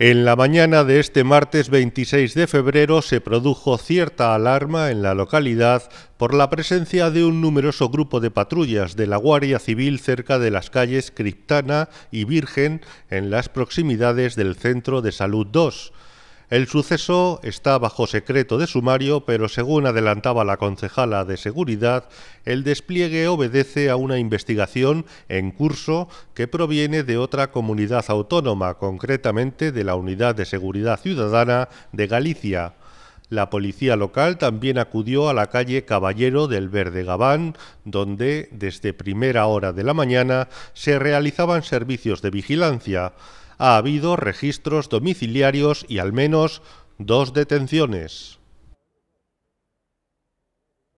En la mañana de este martes 26 de febrero se produjo cierta alarma en la localidad por la presencia de un numeroso grupo de patrullas de la Guardia Civil cerca de las calles Criptana y Virgen en las proximidades del Centro de Salud 2. El suceso está bajo secreto de sumario, pero según adelantaba la concejala de Seguridad, el despliegue obedece a una investigación en curso que proviene de otra comunidad autónoma, concretamente de la Unidad de Seguridad Ciudadana de Galicia. La policía local también acudió a la calle Caballero del Verde Gabán, donde desde primera hora de la mañana se realizaban servicios de vigilancia ha habido registros domiciliarios y al menos dos detenciones.